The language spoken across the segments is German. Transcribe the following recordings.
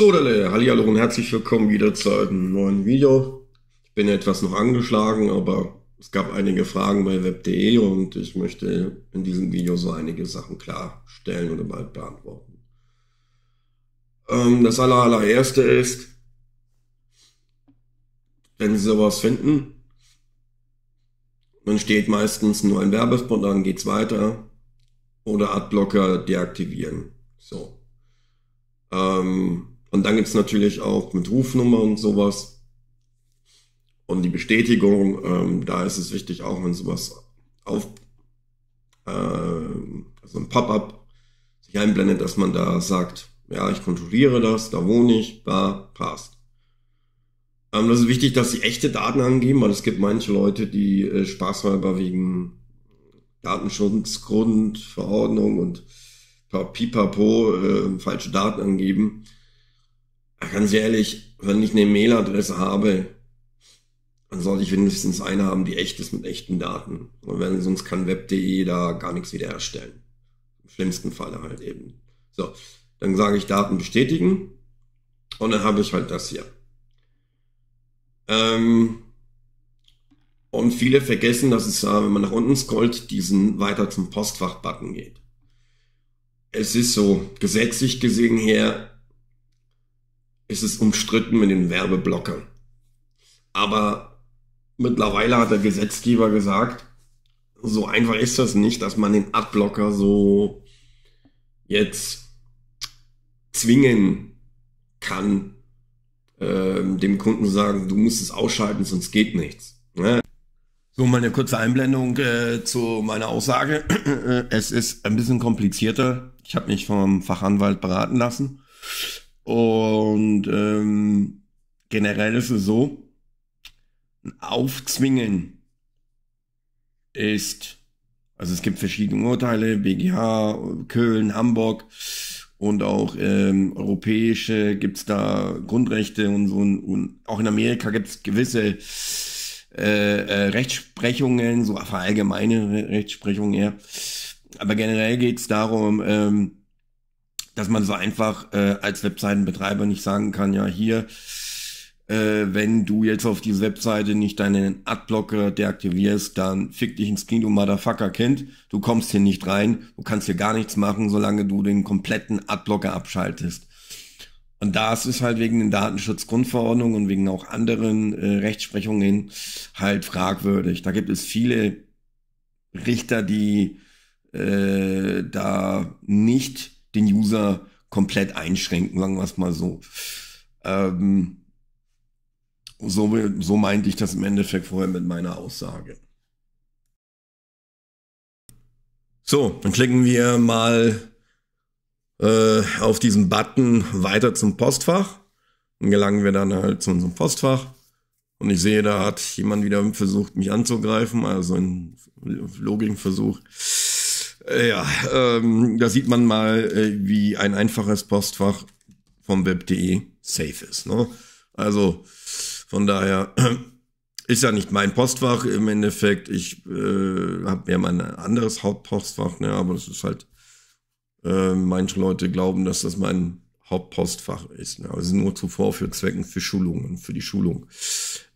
So, Delle, hallo und herzlich willkommen wieder zu einem neuen Video. Ich bin etwas noch angeschlagen, aber es gab einige Fragen bei web.de und ich möchte in diesem Video so einige Sachen klarstellen oder bald beantworten. Ähm, das allererste ist, wenn Sie sowas finden, dann steht meistens nur ein Werbespot, dann geht's weiter oder Adblocker deaktivieren. So. Ähm, und dann gibt's natürlich auch mit Rufnummer und sowas. Und die Bestätigung, ähm, da ist es wichtig, auch wenn sowas auf, äh, also ein Pop-up sich einblendet, dass man da sagt, ja, ich kontrolliere das, da wohne ich, da passt. Ähm, das ist wichtig, dass sie echte Daten angeben, weil es gibt manche Leute, die äh, spaßhalber wegen Datenschutzgrundverordnung und Pipapo äh, falsche Daten angeben ganz ehrlich, wenn ich eine Mailadresse habe, dann sollte ich wenigstens eine haben, die echt ist mit echten Daten. Und wenn, sonst kann web.de da gar nichts wiederherstellen. Im schlimmsten Falle halt eben. So, dann sage ich Daten bestätigen und dann habe ich halt das hier. Ähm, und viele vergessen, dass es, wenn man nach unten scrollt, diesen Weiter zum Postfach-Button geht. Es ist so, gesetzlich gesehen her ist es umstritten mit den Werbeblockern. Aber mittlerweile hat der Gesetzgeber gesagt, so einfach ist das nicht, dass man den Adblocker so jetzt zwingen kann, ähm, dem Kunden zu sagen, du musst es ausschalten, sonst geht nichts. Ne? So, meine kurze Einblendung äh, zu meiner Aussage. es ist ein bisschen komplizierter. Ich habe mich vom Fachanwalt beraten lassen. Und ähm, generell ist es so, Aufzwingen ist, also es gibt verschiedene Urteile, BGH, Köln, Hamburg und auch ähm, europäische gibt es da Grundrechte und so. Und, und auch in Amerika gibt es gewisse äh, äh, Rechtsprechungen, so verallgemeine Rechtsprechungen eher. Aber generell geht es darum, ähm, dass man so einfach äh, als Webseitenbetreiber nicht sagen kann, ja hier, äh, wenn du jetzt auf diese Webseite nicht deinen Adblocker deaktivierst, dann fick dich ins Kino, Motherfucker Kind, du kommst hier nicht rein, du kannst hier gar nichts machen, solange du den kompletten Adblocker abschaltest. Und das ist halt wegen den Datenschutzgrundverordnungen und wegen auch anderen äh, Rechtsprechungen halt fragwürdig. Da gibt es viele Richter, die äh, da nicht den User komplett einschränken, sagen wir es mal so. Ähm, so, so meinte ich das im Endeffekt vorher mit meiner Aussage. So, dann klicken wir mal äh, auf diesen Button weiter zum Postfach. Dann gelangen wir dann halt zu unserem Postfach. Und ich sehe, da hat jemand wieder versucht, mich anzugreifen, also ein Logikversuch. versuch äh, ja, ähm, da sieht man mal, äh, wie ein einfaches Postfach vom web.de safe ist. Ne? Also von daher ist ja nicht mein Postfach im Endeffekt. Ich äh, habe ja mein anderes Hauptpostfach, ne? aber das ist halt, äh, manche Leute glauben, dass das mein Hauptpostfach ist. Ne? Also nur zuvor für Zwecken für Schulungen, für die Schulung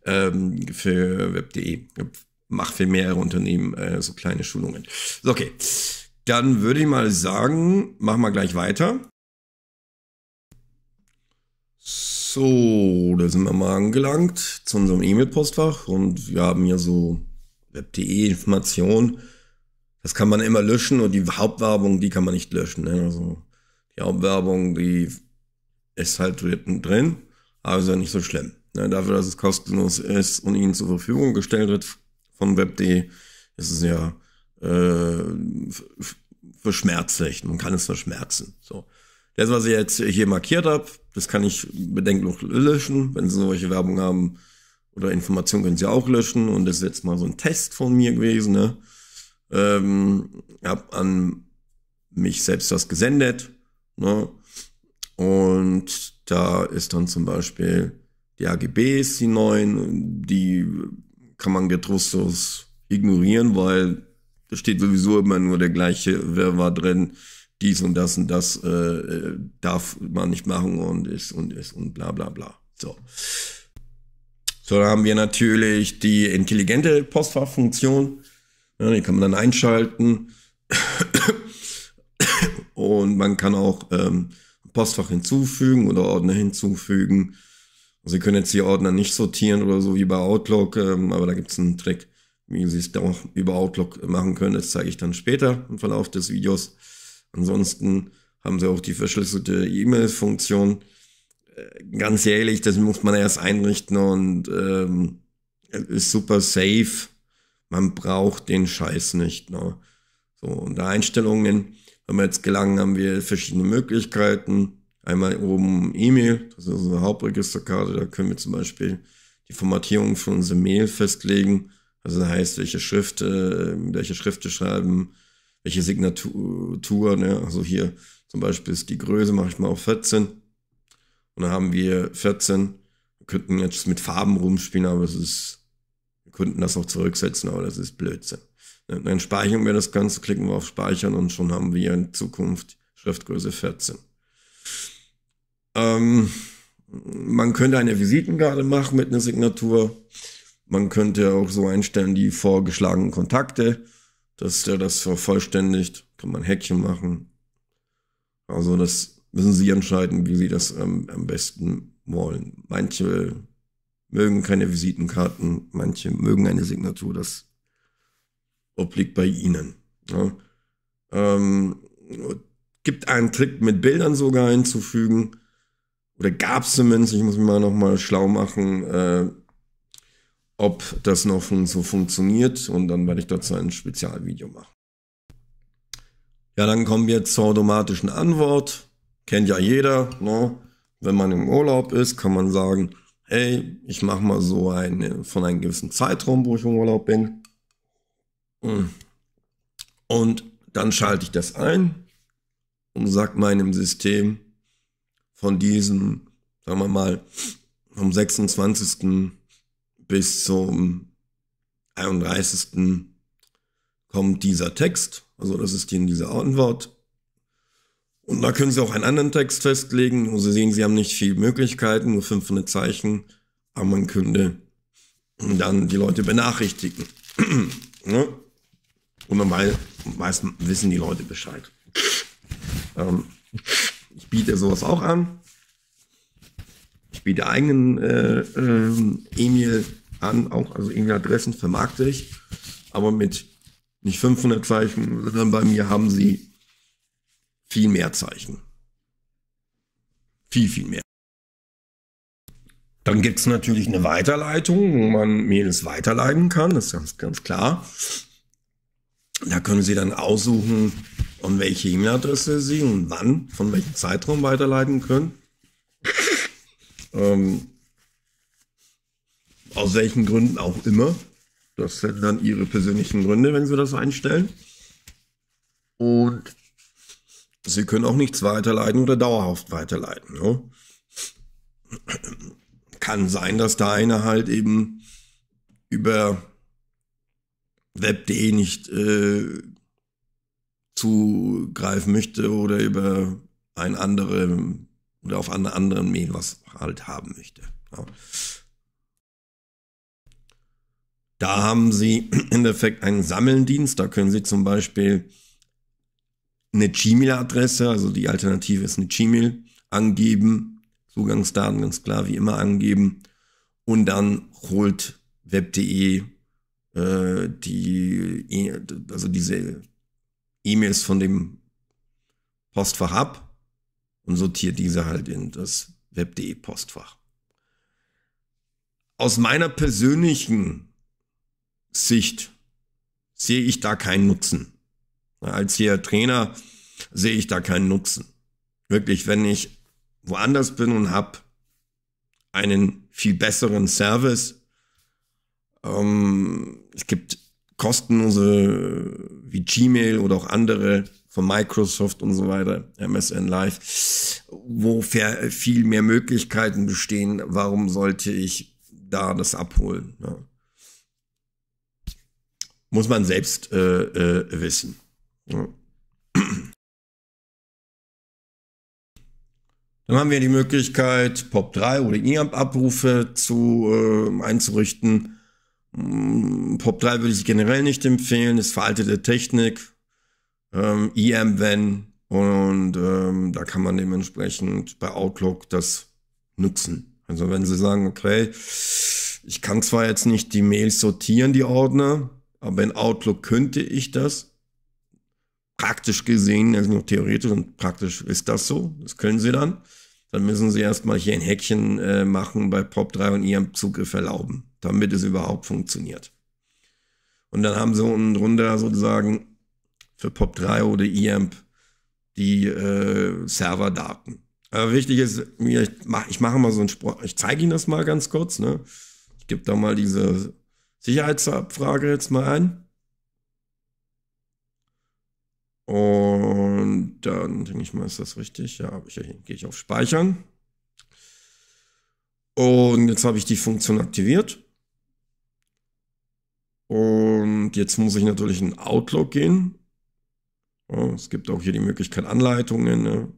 ähm, für web.de mach für mehrere Unternehmen äh, so kleine Schulungen. So, okay, dann würde ich mal sagen, machen wir gleich weiter. So, da sind wir mal angelangt zu unserem E-Mail-Postfach und wir haben hier so web.de-Informationen. Das kann man immer löschen und die Hauptwerbung, die kann man nicht löschen. Ne? Also die Hauptwerbung, die ist halt drin, aber ist ja nicht so schlimm. Ne? Dafür, dass es kostenlos ist und ihnen zur Verfügung gestellt wird, von Web.de ist es ja äh, verschmerzlich. Man kann es verschmerzen. So. Das, was ich jetzt hier markiert habe, das kann ich bedenklich löschen. Wenn Sie solche Werbung haben oder Informationen, können Sie auch löschen. Und das ist jetzt mal so ein Test von mir gewesen. Ne? Ähm, hab an mich selbst was gesendet. Ne? Und da ist dann zum Beispiel die AGBs, die neuen, die kann man getrostlos ignorieren, weil da steht sowieso immer nur der gleiche Wirrwarr drin. Dies und das und das äh, darf man nicht machen und ist und ist und bla bla bla. So. So, da haben wir natürlich die intelligente Postfachfunktion. Ja, die kann man dann einschalten. und man kann auch ähm, Postfach hinzufügen oder Ordner hinzufügen. Sie können jetzt die Ordner nicht sortieren oder so wie bei Outlook, ähm, aber da gibt's einen Trick, wie Sie es auch über Outlook machen können. Das zeige ich dann später im Verlauf des Videos. Ansonsten haben Sie auch die verschlüsselte E-Mail-Funktion. Äh, ganz ehrlich, das muss man erst einrichten und ähm, ist super safe. Man braucht den Scheiß nicht. Ne? So, unter Einstellungen, wenn wir jetzt gelangen, haben wir verschiedene Möglichkeiten Einmal oben E-Mail, das ist unsere Hauptregisterkarte, da können wir zum Beispiel die Formatierung für unsere Mail festlegen. Also das heißt, welche Schrift, äh, welche Schrift schreiben, welche Signatur, ne? also hier zum Beispiel ist die Größe, mache ich mal auf 14. Und dann haben wir 14. Wir könnten jetzt mit Farben rumspielen, aber es ist, wir könnten das auch zurücksetzen, aber das ist Blödsinn. Ne, dann speichern wir das Ganze, klicken wir auf Speichern und schon haben wir in Zukunft Schriftgröße 14. Ähm, man könnte eine Visitenkarte machen mit einer Signatur. Man könnte auch so einstellen, die vorgeschlagenen Kontakte, dass der das vervollständigt. Kann man Häkchen machen. Also das müssen Sie entscheiden, wie Sie das ähm, am besten wollen. Manche mögen keine Visitenkarten, manche mögen eine Signatur. Das obliegt bei Ihnen. Ja. Ähm, gibt einen Trick mit Bildern sogar einzufügen oder gab es zumindest, ich muss mich mal nochmal schlau machen, äh, ob das noch so funktioniert und dann werde ich dazu ein Spezialvideo machen. Ja, dann kommen wir zur automatischen Antwort. Kennt ja jeder, ne? Wenn man im Urlaub ist, kann man sagen, hey, ich mache mal so eine von einem gewissen Zeitraum, wo ich im Urlaub bin. Hm. Und dann schalte ich das ein und sage meinem System, von diesem, sagen wir mal, vom 26. bis zum 31. kommt dieser Text, also das ist in dieser Antwort. Und da können Sie auch einen anderen Text festlegen. Und Sie sehen, Sie haben nicht viele Möglichkeiten, nur 500 Zeichen, aber man könnte dann die Leute benachrichtigen. ne? Und dann weiß, wissen die Leute Bescheid. Ähm. Ich biete sowas auch an. Ich biete eigenen äh, äh, E-Mail an, auch also E-Mail-Adressen vermarkte ich. Aber mit nicht 500 Zeichen, sondern bei mir haben sie viel mehr Zeichen. Viel, viel mehr. Dann gibt es natürlich eine Weiterleitung, wo man Mails weiterleiten kann, das ist ganz, ganz klar. Da können Sie dann aussuchen, an welche E-Mail-Adresse Sie und wann, von welchem Zeitraum weiterleiten können. Ähm, aus welchen Gründen auch immer. Das sind dann Ihre persönlichen Gründe, wenn Sie das einstellen. Und Sie können auch nichts weiterleiten oder dauerhaft weiterleiten. Ja? Kann sein, dass da einer halt eben über Web.de nicht äh, zugreifen möchte oder über ein andere oder auf einen anderen Mail was halt haben möchte. Ja. Da haben Sie im Endeffekt einen Sammeldienst. Da können Sie zum Beispiel eine Gmail-Adresse, also die Alternative ist eine Gmail, angeben. Zugangsdaten ganz klar wie immer angeben. Und dann holt web.de äh, die, e, also diese E-Mails von dem Postfach ab und sortiert diese halt in das web.de Postfach. Aus meiner persönlichen Sicht sehe ich da keinen Nutzen. Als hier Trainer sehe ich da keinen Nutzen. Wirklich, wenn ich woanders bin und habe einen viel besseren Service, ähm, es gibt kostenlose äh, wie Gmail oder auch andere von Microsoft und so weiter, MSN Live, wo viel mehr Möglichkeiten bestehen. Warum sollte ich da das abholen? Ja. Muss man selbst äh, äh, wissen. Ja. Dann haben wir die Möglichkeit, POP3 oder IAMP-Abrufe zu äh, einzurichten hm, Pop 3 würde ich generell nicht empfehlen, ist veraltete Technik, ähm, EM wenn und ähm, da kann man dementsprechend bei Outlook das nutzen. Also wenn Sie sagen, okay, ich kann zwar jetzt nicht die Mails sortieren, die Ordner, aber in Outlook könnte ich das. Praktisch gesehen, also nur theoretisch und praktisch ist das so, das können Sie dann dann müssen sie erstmal hier ein Häkchen äh, machen bei POP3 und ihren Zugriff erlauben, damit es überhaupt funktioniert. Und dann haben sie unten drunter sozusagen für POP3 oder IAMP die äh, Serverdaten. Aber wichtig ist mir, ich mache ich mach mal so einen Spruch, ich zeige Ihnen das mal ganz kurz. Ne? Ich gebe da mal diese Sicherheitsabfrage jetzt mal ein. Und dann denke ich mal, ist das richtig? Ja, ich, gehe ich auf Speichern. Und jetzt habe ich die Funktion aktiviert. Und jetzt muss ich natürlich in Outlook gehen. es gibt auch hier die Möglichkeit Anleitungen. Ne?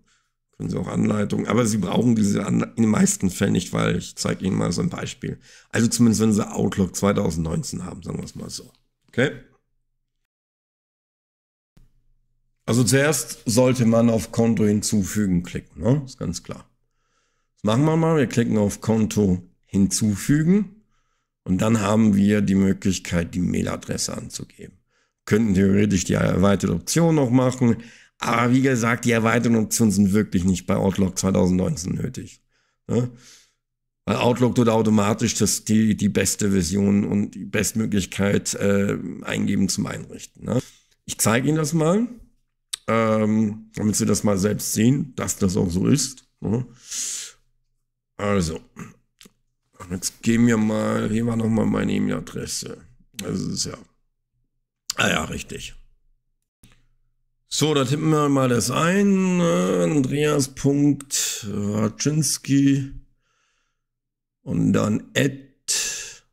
Können Sie auch Anleitungen. Aber Sie brauchen diese Anle in den meisten Fällen nicht, weil ich zeige Ihnen mal so ein Beispiel. Also zumindest, wenn Sie Outlook 2019 haben, sagen wir es mal so. Okay. Also zuerst sollte man auf Konto hinzufügen klicken, ne? ist ganz klar. Das machen wir mal, wir klicken auf Konto hinzufügen und dann haben wir die Möglichkeit, die Mailadresse anzugeben. Könnten theoretisch die erweiterte Option noch machen, aber wie gesagt, die erweiterten Optionen sind wirklich nicht bei Outlook 2019 nötig. Ne? Weil Outlook tut automatisch das, die, die beste Version und die Bestmöglichkeit äh, eingeben zum Einrichten. Ne? Ich zeige Ihnen das mal ähm, damit sie das mal selbst sehen, dass das auch so ist. Ne? Also, jetzt gehen wir mal, hier war nochmal meine E-Mail-Adresse. Das ist ja, ah ja, richtig. So, da tippen wir mal das ein. Ne? Andreas.Raczynski und dann at,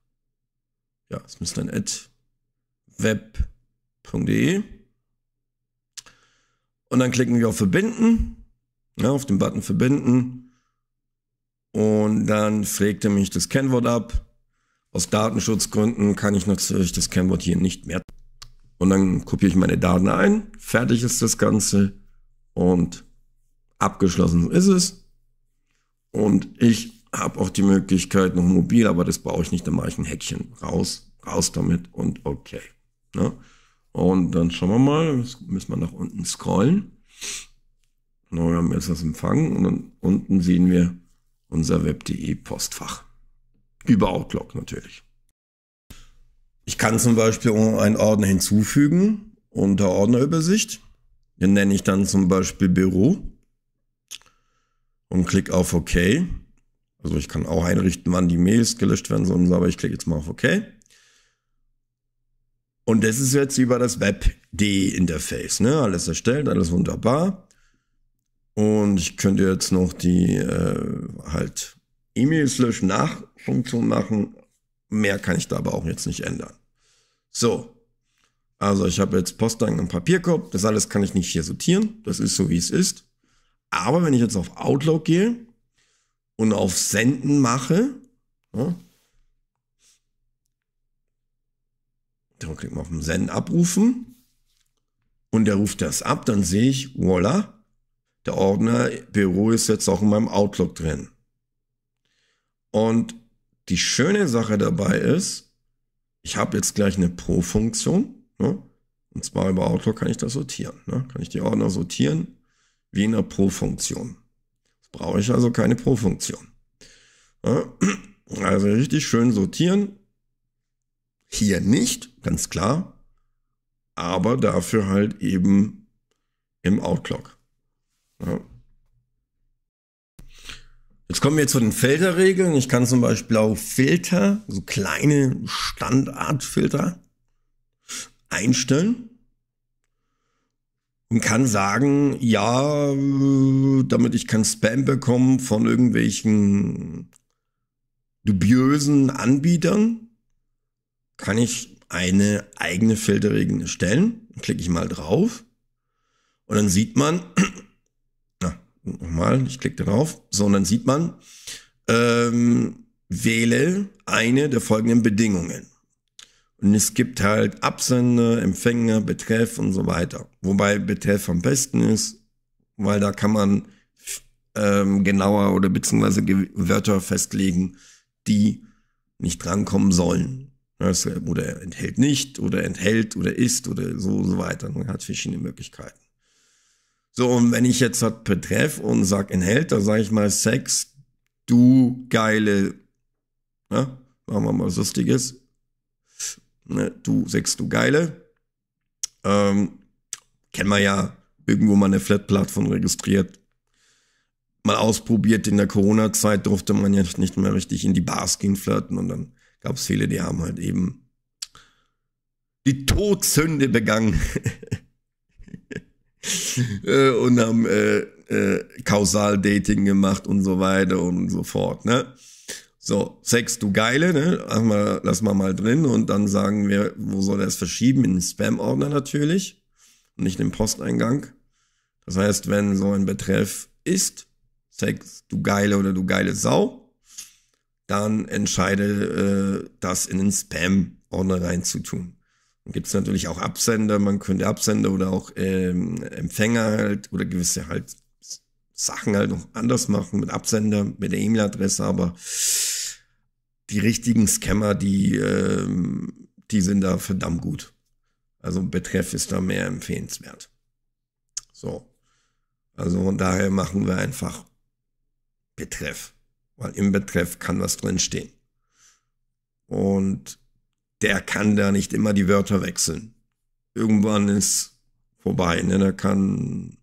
ja, es müsste ein at web.de. Und dann klicken wir auf Verbinden, ja, auf den Button Verbinden. Und dann er mich das Kennwort ab. Aus Datenschutzgründen kann ich natürlich das Kennwort hier nicht mehr. Und dann kopiere ich meine Daten ein. Fertig ist das Ganze. Und abgeschlossen ist es. Und ich habe auch die Möglichkeit noch mobil, aber das brauche ich nicht. Dann mache ich ein Häkchen raus, raus damit und okay. Ne? Und dann schauen wir mal, jetzt müssen wir nach unten scrollen. Genau, wir haben jetzt das Empfang und dann unten sehen wir unser web.de Postfach. Über Outlook natürlich. Ich kann zum Beispiel einen Ordner hinzufügen unter Ordnerübersicht. Den nenne ich dann zum Beispiel Büro und klicke auf OK. Also ich kann auch einrichten, wann die Mails gelöscht werden sollen, aber ich klicke jetzt mal auf OK. Und das ist jetzt über das WebD-Interface, ne? Alles erstellt, alles wunderbar. Und ich könnte jetzt noch die äh, halt E-Mail-Slash-Nach-Funktion machen. Mehr kann ich da aber auch jetzt nicht ändern. So. Also ich habe jetzt Postdank im Papierkorb. Das alles kann ich nicht hier sortieren. Das ist so, wie es ist. Aber wenn ich jetzt auf Outlook gehe und auf Senden mache, ja, ne, Dann klicken man auf den Senden abrufen und der ruft das ab. Dann sehe ich, voila, der Ordner Büro ist jetzt auch in meinem Outlook drin. Und die schöne Sache dabei ist, ich habe jetzt gleich eine Pro-Funktion. Ne? Und zwar über Outlook kann ich das sortieren. Ne? Kann ich die Ordner sortieren wie in einer Pro-Funktion. Brauche ich also keine Pro-Funktion. Ne? Also richtig schön sortieren. Hier nicht, ganz klar, aber dafür halt eben im Outlook. Ja. Jetzt kommen wir zu den Filterregeln. Ich kann zum Beispiel auch Filter, so kleine Standardfilter einstellen und kann sagen, ja, damit ich kein Spam bekomme von irgendwelchen dubiösen Anbietern, kann ich eine eigene Filterregel stellen. Klicke ich mal drauf und dann sieht man, na, nochmal, ich klicke drauf, so und dann sieht man, ähm, wähle eine der folgenden Bedingungen. Und es gibt halt Absender, Empfänger, Betreff und so weiter. Wobei Betreff am besten ist, weil da kann man ähm, genauer oder beziehungsweise Wörter festlegen, die nicht drankommen sollen. Oder enthält nicht, oder enthält, oder ist, oder so, so weiter. Man hat verschiedene Möglichkeiten. So, und wenn ich jetzt das halt betreff und sag enthält, dann sage ich mal Sex, du geile, ne? machen wir mal was Lustiges, ne? du Sex, du geile, ähm, kennen wir ja irgendwo mal eine Flat-Plattform registriert, mal ausprobiert, in der Corona-Zeit durfte man ja nicht mehr richtig in die Bars gehen, flirten und dann gab es viele, die haben halt eben die Todsünde begangen äh, und haben äh, äh, Kausaldating gemacht und so weiter und so fort. Ne? So, Sex, du Geile, ne? Lass mal, lass mal mal drin und dann sagen wir, wo soll er es verschieben? In den Spam-Ordner natürlich und nicht in den Posteingang. Das heißt, wenn so ein Betreff ist, Sex, du Geile oder du geile Sau, dann entscheide, äh, das in den Spam-Ordner reinzutun. Dann gibt es natürlich auch Absender, man könnte Absender oder auch ähm, Empfänger halt oder gewisse halt Sachen halt noch anders machen mit Absender, mit der E-Mail-Adresse, aber die richtigen Scammer, die, ähm, die sind da verdammt gut. Also Betreff ist da mehr empfehlenswert. So. Also von daher machen wir einfach Betreff weil im Betreff kann was drinstehen. Und der kann da nicht immer die Wörter wechseln. Irgendwann ist vorbei. Ne? Der kann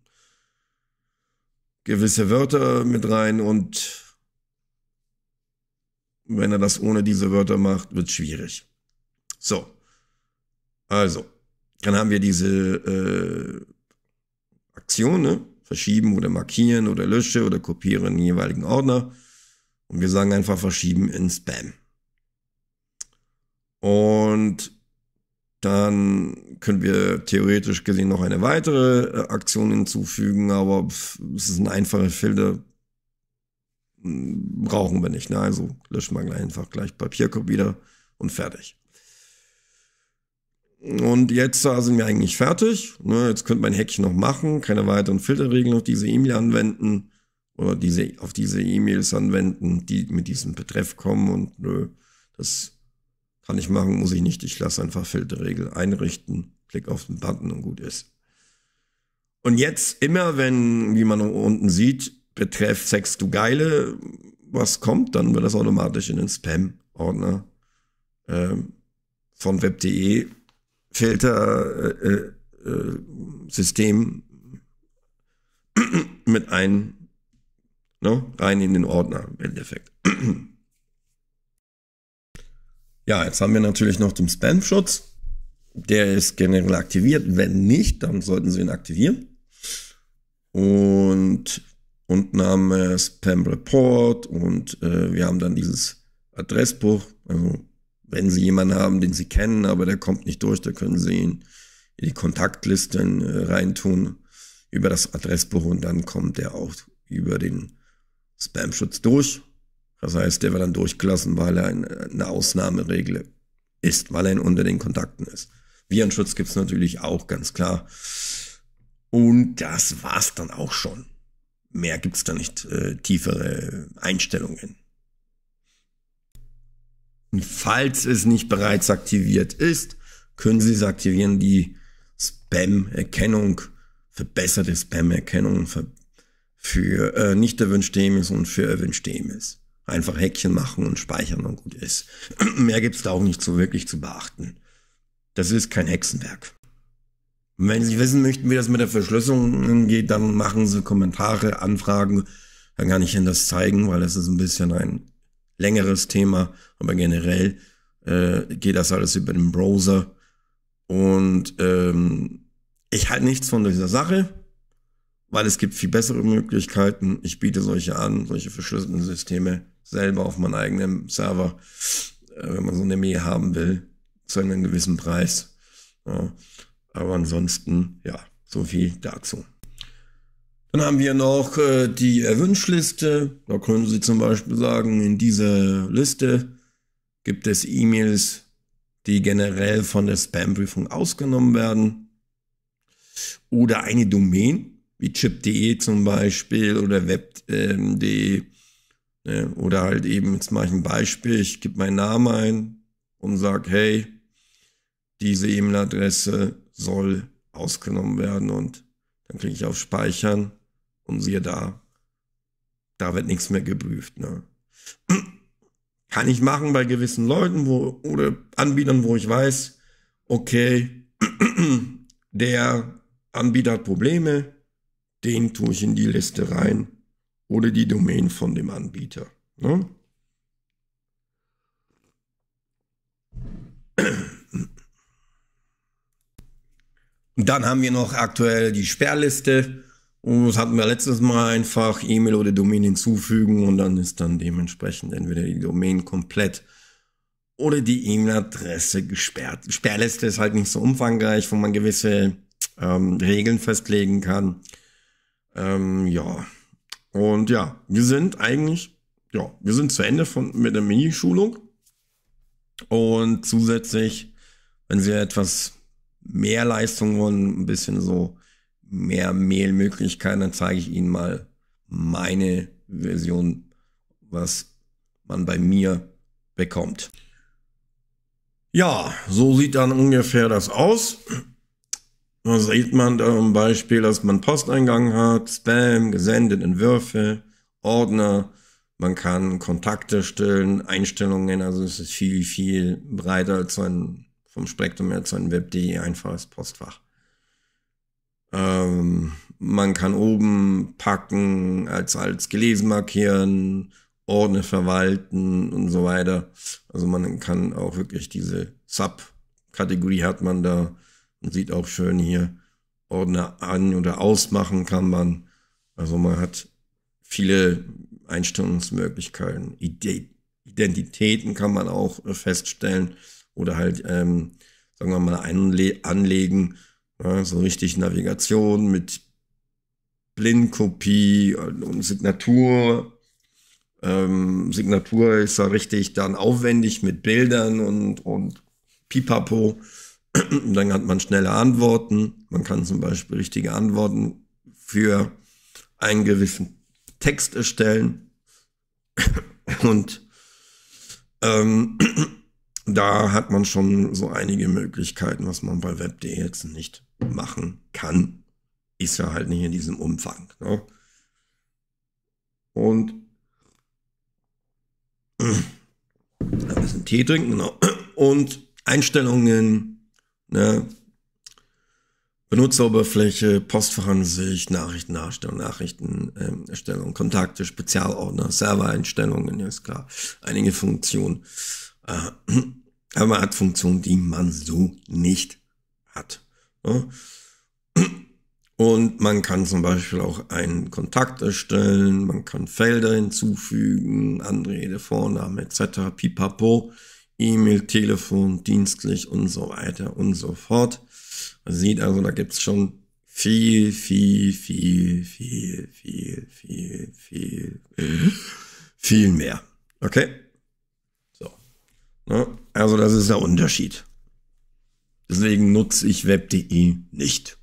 gewisse Wörter mit rein und wenn er das ohne diese Wörter macht, wird es schwierig. So, also, dann haben wir diese äh, Aktion, ne? verschieben oder markieren oder lösche oder kopieren in den jeweiligen Ordner. Und wir sagen einfach verschieben in Spam. Und dann können wir theoretisch gesehen noch eine weitere äh, Aktion hinzufügen, aber es ist ein einfacher Filter. Hm, brauchen wir nicht. Ne? Also löschen wir einfach gleich Papierkorb wieder und fertig. Und jetzt sind wir eigentlich fertig. Ne? Jetzt könnte mein Häkchen noch machen, keine weiteren Filterregeln auf diese E-Mail anwenden oder diese, auf diese E-Mails anwenden, die mit diesem Betreff kommen und nö, das kann ich machen, muss ich nicht. Ich lasse einfach Filterregel einrichten, klick auf den Button und gut ist. Und jetzt immer, wenn, wie man unten sieht, Betreff Sex du Geile, was kommt, dann wird das automatisch in den Spam-Ordner ähm, von web.de Filter äh, äh, äh System mit ein Ne? Rein in den Ordner im Endeffekt. ja, jetzt haben wir natürlich noch den Spam-Schutz. Der ist generell aktiviert. Wenn nicht, dann sollten Sie ihn aktivieren. Und unten haben wir Spam Report und äh, wir haben dann dieses Adressbuch. Also, wenn Sie jemanden haben, den Sie kennen, aber der kommt nicht durch, dann können Sie ihn in die Kontaktlisten äh, reintun über das Adressbuch und dann kommt der auch über den Spam-Schutz durch. Das heißt, der wird dann durchgelassen, weil er eine Ausnahmeregel ist, weil er unter den Kontakten ist. Virenschutz gibt es natürlich auch, ganz klar. Und das war's dann auch schon. Mehr gibt es da nicht äh, tiefere Einstellungen. Und falls es nicht bereits aktiviert ist, können Sie es aktivieren. Die Spam-Erkennung, verbesserte Spam-Erkennung, ver für äh, nicht erwünschte e und für erwünschte e Einfach Häkchen machen und speichern und gut ist. Mehr gibt's da auch nicht so wirklich zu beachten. Das ist kein Hexenwerk. Und wenn Sie wissen möchten, wie das mit der Verschlüsselung geht, dann machen Sie Kommentare, Anfragen. Dann kann ich Ihnen das zeigen, weil das ist ein bisschen ein längeres Thema. Aber generell äh, geht das alles über den Browser. Und ähm, ich halte nichts von dieser Sache weil es gibt viel bessere Möglichkeiten. Ich biete solche an, solche verschlüsselten Systeme selber auf meinem eigenen Server, äh, wenn man so eine Mail haben will, zu einem gewissen Preis. Ja. Aber ansonsten, ja, so viel dazu. Dann haben wir noch äh, die Wunschliste. Da können Sie zum Beispiel sagen, in dieser Liste gibt es E-Mails, die generell von der Spam-Prüfung ausgenommen werden. Oder eine Domain, wie chip.de zum Beispiel oder web.de ähm, ne? Äh, oder halt eben, jetzt mache ich ein Beispiel, ich gebe meinen Namen ein und sage, hey, diese E-Mail-Adresse soll ausgenommen werden und dann klicke ich auf Speichern und siehe da, da wird nichts mehr geprüft. Ne? Kann ich machen bei gewissen Leuten wo, oder Anbietern, wo ich weiß, okay, der Anbieter hat Probleme, den tue ich in die Liste rein oder die Domain von dem Anbieter. Ne? Dann haben wir noch aktuell die Sperrliste. Und das hatten wir letztes Mal einfach E-Mail oder Domain hinzufügen und dann ist dann dementsprechend entweder die Domain komplett oder die E-Mail-Adresse gesperrt. Sperrliste ist halt nicht so umfangreich, wo man gewisse ähm, Regeln festlegen kann. Ähm, ja. Und ja, wir sind eigentlich, ja, wir sind zu Ende von, mit der Minischulung. Und zusätzlich, wenn Sie etwas mehr Leistung wollen, ein bisschen so mehr Mehlmöglichkeiten, dann zeige ich Ihnen mal meine Version, was man bei mir bekommt. Ja, so sieht dann ungefähr das aus. Da sieht man da im Beispiel, dass man Posteingang hat, Spam, gesendet Entwürfe, Ordner, man kann Kontakte stellen, Einstellungen, also es ist viel, viel breiter als ein, vom Spektrum her zu ein Web.de einfaches Postfach. Ähm, man kann oben packen, als, als gelesen markieren, Ordner verwalten und so weiter. Also man kann auch wirklich diese Sub-Kategorie hat man da man sieht auch schön hier Ordner an oder ausmachen kann man. Also man hat viele Einstellungsmöglichkeiten. Identitäten kann man auch äh, feststellen oder halt, ähm, sagen wir mal, anlegen. Ja, ne? so richtig Navigation mit Blindkopie und Signatur. Ähm, Signatur ist ja richtig dann aufwendig mit Bildern und, und Pipapo. Dann hat man schnelle Antworten. Man kann zum Beispiel richtige Antworten für einen gewissen Text erstellen. Und ähm, da hat man schon so einige Möglichkeiten, was man bei Web.de jetzt nicht machen kann. Ist ja halt nicht in diesem Umfang. Ne? Und ein bisschen Tee trinken, genau. Und Einstellungen Ne? Benutzeroberfläche, Postfachansicht, Nachrichtendarstellung, Nachrichtenerstellung, ähm, Kontakte, Spezialordner, Servereinstellungen, ist klar. Einige Funktionen. Äh, aber man hat Funktionen, die man so nicht hat. Ne? Und man kann zum Beispiel auch einen Kontakt erstellen, man kann Felder hinzufügen, Anrede, Vorname etc. Pipapo. E-Mail, Telefon, dienstlich und so weiter und so fort. Man sieht also, da gibt es schon viel, viel, viel, viel, viel, viel, viel, viel mehr. Okay? So. Ne? Also das ist der Unterschied. Deswegen nutze ich web.de nicht,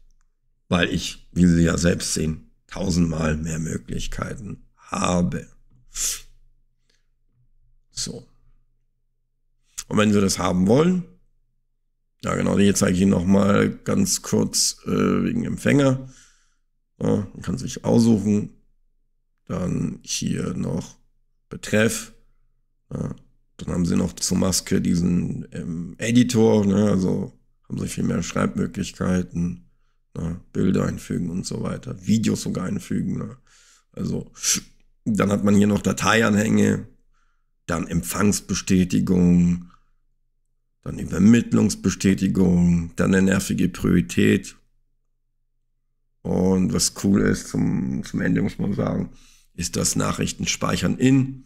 weil ich, wie Sie ja selbst sehen, tausendmal mehr Möglichkeiten habe. So. Und wenn sie das haben wollen, ja genau, hier zeige ich Ihnen nochmal ganz kurz äh, wegen Empfänger. Ja, man kann sich aussuchen. Dann hier noch Betreff. Ja, dann haben sie noch zur Maske diesen ähm, Editor, ne, also haben sie viel mehr Schreibmöglichkeiten, ne, Bilder einfügen und so weiter, Videos sogar einfügen. Ne. Also dann hat man hier noch Dateianhänge, dann Empfangsbestätigung, dann die Vermittlungsbestätigung, dann eine nervige Priorität. Und was cool ist, zum, zum Ende muss man sagen, ist das Nachrichten speichern in.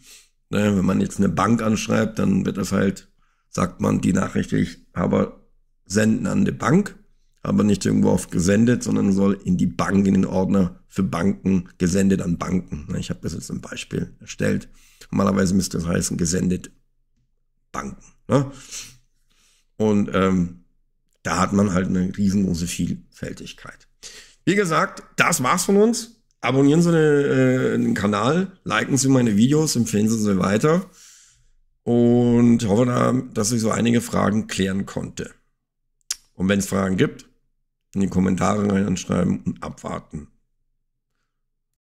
Ne, wenn man jetzt eine Bank anschreibt, dann wird das halt, sagt man, die Nachricht, die ich habe, senden an die Bank, aber nicht irgendwo auf gesendet, sondern soll in die Bank, in den Ordner für Banken, gesendet an Banken. Ne, ich habe das jetzt ein Beispiel erstellt. Normalerweise müsste das heißen, gesendet Banken. Ne? Und ähm, da hat man halt eine riesengroße Vielfältigkeit. Wie gesagt, das war's von uns. Abonnieren Sie äh, den Kanal, liken Sie meine Videos, empfehlen Sie sie weiter und hoffe, da, dass ich so einige Fragen klären konnte. Und wenn es Fragen gibt, in die Kommentare rein anschreiben und abwarten.